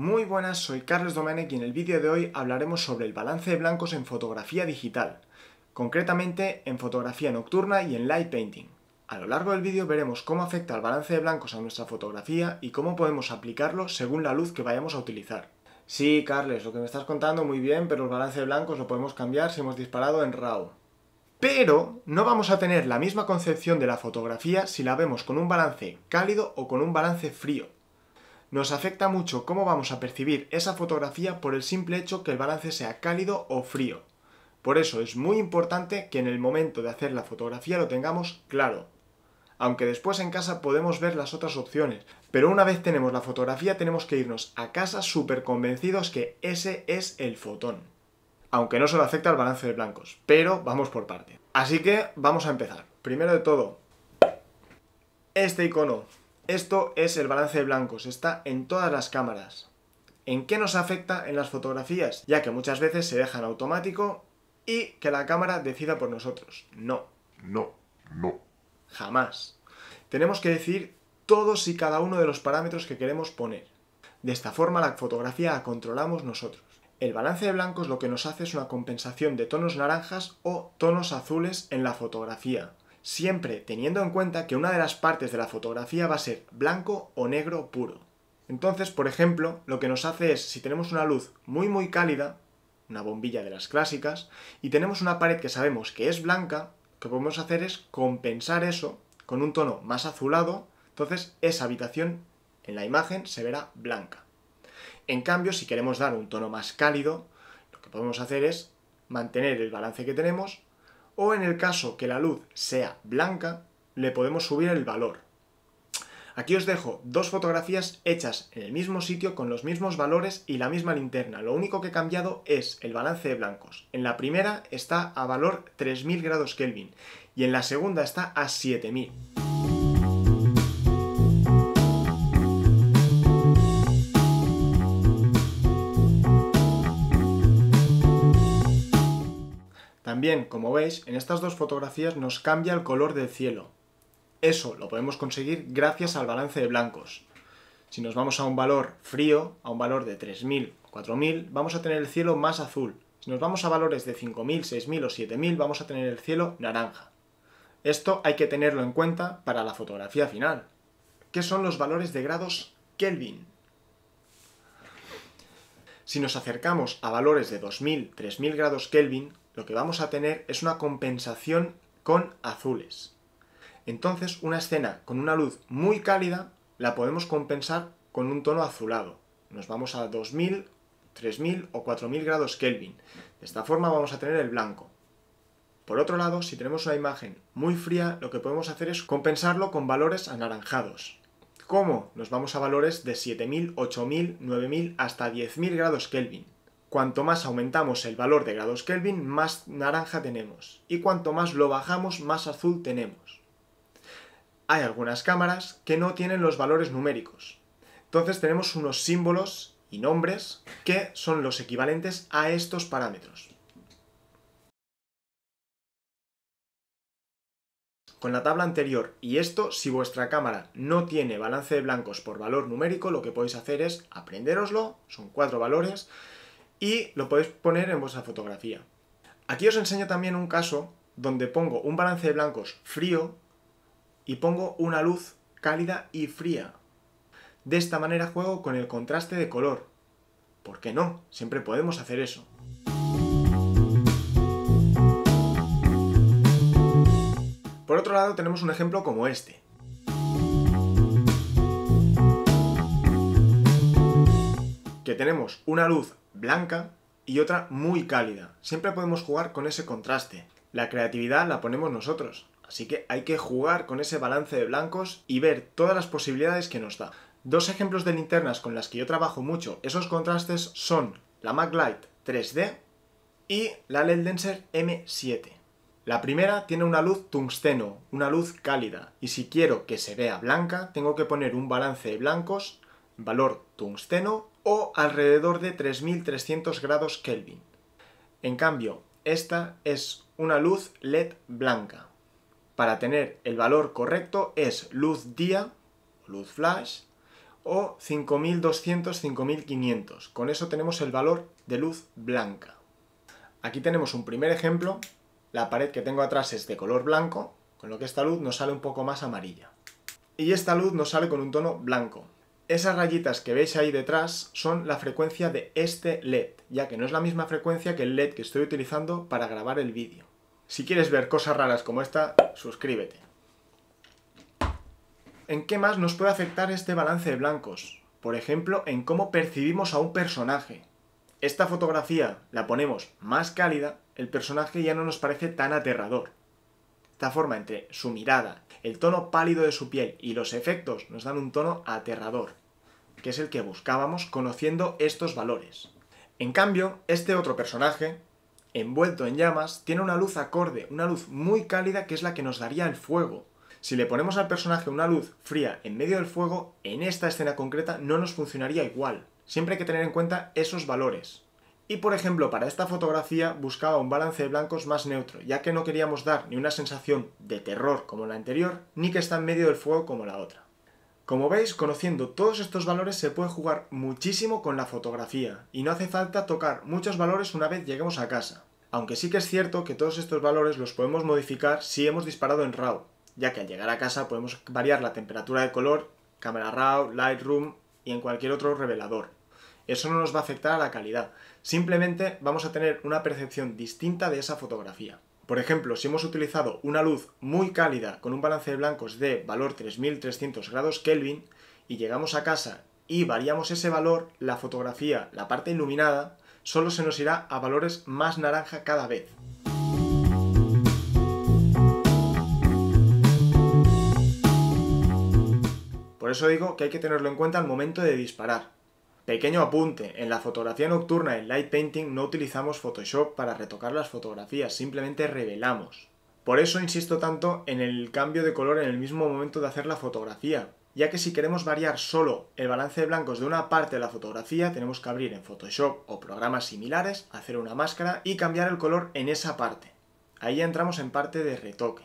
Muy buenas, soy Carlos Domenech y en el vídeo de hoy hablaremos sobre el balance de blancos en fotografía digital, concretamente en fotografía nocturna y en light painting. A lo largo del vídeo veremos cómo afecta el balance de blancos a nuestra fotografía y cómo podemos aplicarlo según la luz que vayamos a utilizar. Sí, Carles, lo que me estás contando muy bien, pero el balance de blancos lo podemos cambiar si hemos disparado en RAW. Pero no vamos a tener la misma concepción de la fotografía si la vemos con un balance cálido o con un balance frío nos afecta mucho cómo vamos a percibir esa fotografía por el simple hecho que el balance sea cálido o frío. Por eso es muy importante que en el momento de hacer la fotografía lo tengamos claro. Aunque después en casa podemos ver las otras opciones, pero una vez tenemos la fotografía tenemos que irnos a casa súper convencidos que ese es el fotón. Aunque no solo afecta al balance de blancos, pero vamos por parte. Así que vamos a empezar. Primero de todo, este icono esto es el balance de blancos, está en todas las cámaras. ¿En qué nos afecta en las fotografías? Ya que muchas veces se dejan automático y que la cámara decida por nosotros. No. No. No. Jamás. Tenemos que decir todos y cada uno de los parámetros que queremos poner. De esta forma la fotografía la controlamos nosotros. El balance de blancos lo que nos hace es una compensación de tonos naranjas o tonos azules en la fotografía siempre teniendo en cuenta que una de las partes de la fotografía va a ser blanco o negro puro. Entonces, por ejemplo, lo que nos hace es, si tenemos una luz muy muy cálida, una bombilla de las clásicas, y tenemos una pared que sabemos que es blanca, lo que podemos hacer es compensar eso con un tono más azulado, entonces esa habitación en la imagen se verá blanca. En cambio, si queremos dar un tono más cálido, lo que podemos hacer es mantener el balance que tenemos o en el caso que la luz sea blanca, le podemos subir el valor. Aquí os dejo dos fotografías hechas en el mismo sitio con los mismos valores y la misma linterna. Lo único que he cambiado es el balance de blancos. En la primera está a valor 3000 grados Kelvin y en la segunda está a 7000. También, como veis, en estas dos fotografías nos cambia el color del cielo. Eso lo podemos conseguir gracias al balance de blancos. Si nos vamos a un valor frío, a un valor de 3000, 4000, vamos a tener el cielo más azul. Si nos vamos a valores de 5000, 6000 o 7000, vamos a tener el cielo naranja. Esto hay que tenerlo en cuenta para la fotografía final. ¿Qué son los valores de grados Kelvin? Si nos acercamos a valores de 2000, 3000 grados Kelvin, lo que vamos a tener es una compensación con azules. Entonces, una escena con una luz muy cálida la podemos compensar con un tono azulado. Nos vamos a 2000, 3000 o 4000 grados Kelvin. De esta forma vamos a tener el blanco. Por otro lado, si tenemos una imagen muy fría, lo que podemos hacer es compensarlo con valores anaranjados. ¿Cómo? Nos vamos a valores de 7000, 8000, 9000 hasta 10000 grados Kelvin. Cuanto más aumentamos el valor de grados Kelvin, más naranja tenemos. Y cuanto más lo bajamos, más azul tenemos. Hay algunas cámaras que no tienen los valores numéricos. Entonces tenemos unos símbolos y nombres que son los equivalentes a estos parámetros. Con la tabla anterior y esto, si vuestra cámara no tiene balance de blancos por valor numérico, lo que podéis hacer es aprenderoslo, son cuatro valores, y lo podéis poner en vuestra fotografía. Aquí os enseño también un caso donde pongo un balance de blancos frío y pongo una luz cálida y fría. De esta manera juego con el contraste de color. ¿Por qué no? Siempre podemos hacer eso. Por otro lado tenemos un ejemplo como este. Que tenemos una luz blanca y otra muy cálida. Siempre podemos jugar con ese contraste. La creatividad la ponemos nosotros, así que hay que jugar con ese balance de blancos y ver todas las posibilidades que nos da. Dos ejemplos de linternas con las que yo trabajo mucho esos contrastes son la Maglite 3D y la LED M7. La primera tiene una luz tungsteno, una luz cálida, y si quiero que se vea blanca, tengo que poner un balance de blancos, valor tungsteno o alrededor de 3300 grados Kelvin. En cambio, esta es una luz LED blanca. Para tener el valor correcto es luz día, luz flash, o 5200-5500. Con eso tenemos el valor de luz blanca. Aquí tenemos un primer ejemplo. La pared que tengo atrás es de color blanco, con lo que esta luz nos sale un poco más amarilla. Y esta luz nos sale con un tono blanco. Esas rayitas que veis ahí detrás son la frecuencia de este LED, ya que no es la misma frecuencia que el LED que estoy utilizando para grabar el vídeo. Si quieres ver cosas raras como esta, suscríbete. ¿En qué más nos puede afectar este balance de blancos? Por ejemplo, en cómo percibimos a un personaje. Esta fotografía la ponemos más cálida, el personaje ya no nos parece tan aterrador. Esta forma entre su mirada, el tono pálido de su piel y los efectos nos dan un tono aterrador que es el que buscábamos conociendo estos valores. En cambio, este otro personaje, envuelto en llamas, tiene una luz acorde, una luz muy cálida que es la que nos daría el fuego. Si le ponemos al personaje una luz fría en medio del fuego, en esta escena concreta no nos funcionaría igual. Siempre hay que tener en cuenta esos valores. Y por ejemplo, para esta fotografía buscaba un balance de blancos más neutro, ya que no queríamos dar ni una sensación de terror como la anterior, ni que está en medio del fuego como la otra. Como veis, conociendo todos estos valores se puede jugar muchísimo con la fotografía y no hace falta tocar muchos valores una vez lleguemos a casa. Aunque sí que es cierto que todos estos valores los podemos modificar si hemos disparado en RAW, ya que al llegar a casa podemos variar la temperatura de color, cámara RAW, Lightroom y en cualquier otro revelador. Eso no nos va a afectar a la calidad, simplemente vamos a tener una percepción distinta de esa fotografía. Por ejemplo, si hemos utilizado una luz muy cálida con un balance de blancos de valor 3300 grados Kelvin y llegamos a casa y variamos ese valor, la fotografía, la parte iluminada, solo se nos irá a valores más naranja cada vez. Por eso digo que hay que tenerlo en cuenta al momento de disparar. Pequeño apunte, en la fotografía nocturna en light painting no utilizamos Photoshop para retocar las fotografías, simplemente revelamos. Por eso insisto tanto en el cambio de color en el mismo momento de hacer la fotografía, ya que si queremos variar solo el balance de blancos de una parte de la fotografía, tenemos que abrir en Photoshop o programas similares, hacer una máscara y cambiar el color en esa parte. Ahí entramos en parte de retoque.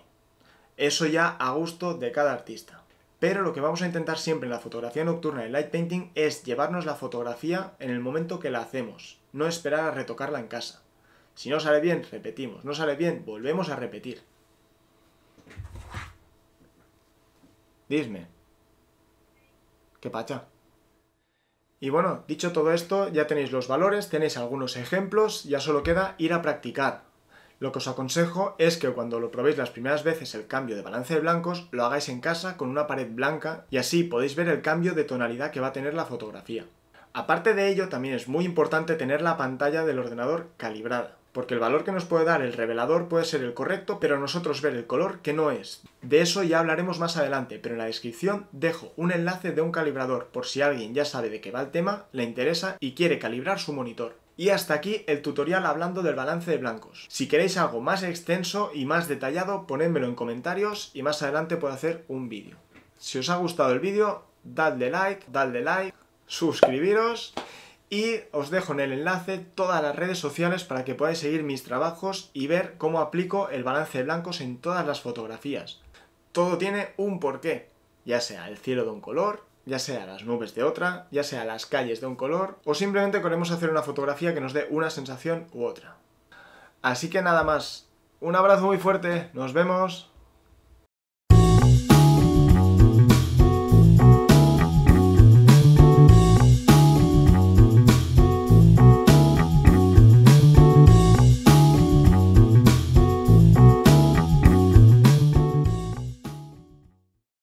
Eso ya a gusto de cada artista. Pero lo que vamos a intentar siempre en la fotografía nocturna y light painting es llevarnos la fotografía en el momento que la hacemos, no esperar a retocarla en casa. Si no sale bien, repetimos. No sale bien, volvemos a repetir. Dime. ¿Qué pacha? Y bueno, dicho todo esto, ya tenéis los valores, tenéis algunos ejemplos, ya solo queda ir a practicar. Lo que os aconsejo es que cuando lo probéis las primeras veces el cambio de balance de blancos, lo hagáis en casa con una pared blanca y así podéis ver el cambio de tonalidad que va a tener la fotografía. Aparte de ello, también es muy importante tener la pantalla del ordenador calibrada, porque el valor que nos puede dar el revelador puede ser el correcto, pero nosotros ver el color que no es. De eso ya hablaremos más adelante, pero en la descripción dejo un enlace de un calibrador por si alguien ya sabe de qué va el tema, le interesa y quiere calibrar su monitor. Y hasta aquí el tutorial hablando del balance de blancos. Si queréis algo más extenso y más detallado, ponedmelo en comentarios y más adelante puedo hacer un vídeo. Si os ha gustado el vídeo, dadle like, dadle like, suscribiros y os dejo en el enlace todas las redes sociales para que podáis seguir mis trabajos y ver cómo aplico el balance de blancos en todas las fotografías. Todo tiene un porqué, ya sea el cielo de un color, ya sea las nubes de otra, ya sea las calles de un color, o simplemente queremos hacer una fotografía que nos dé una sensación u otra. Así que nada más, un abrazo muy fuerte, nos vemos.